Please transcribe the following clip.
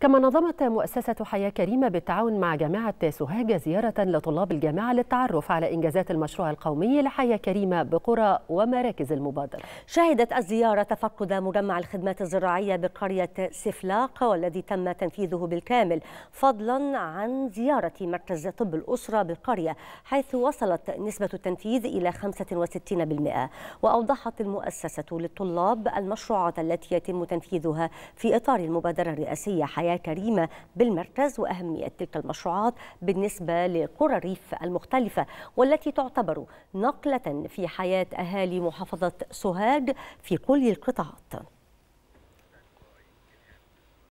كما نظمت مؤسسة حياة كريمة بالتعاون مع جامعة سوهاج زيارة لطلاب الجامعة للتعرف على إنجازات المشروع القومي لحياة كريمة بقرى ومراكز المبادرة. شهدت الزيارة تفقد مجمع الخدمات الزراعية بقرية سفلاق والذي تم تنفيذه بالكامل فضلا عن زيارة مركز طب الأسرة بالقرية حيث وصلت نسبة التنفيذ إلى 65% وأوضحت المؤسسة للطلاب المشروعات التي يتم تنفيذها في إطار المبادرة الرئاسية حياة حياة كريمة بالمركز وأهمية تلك المشروعات بالنسبة لقرى الريف المختلفة والتي تعتبر نقلة في حياة أهالي محافظة سوهاج في كل القطاعات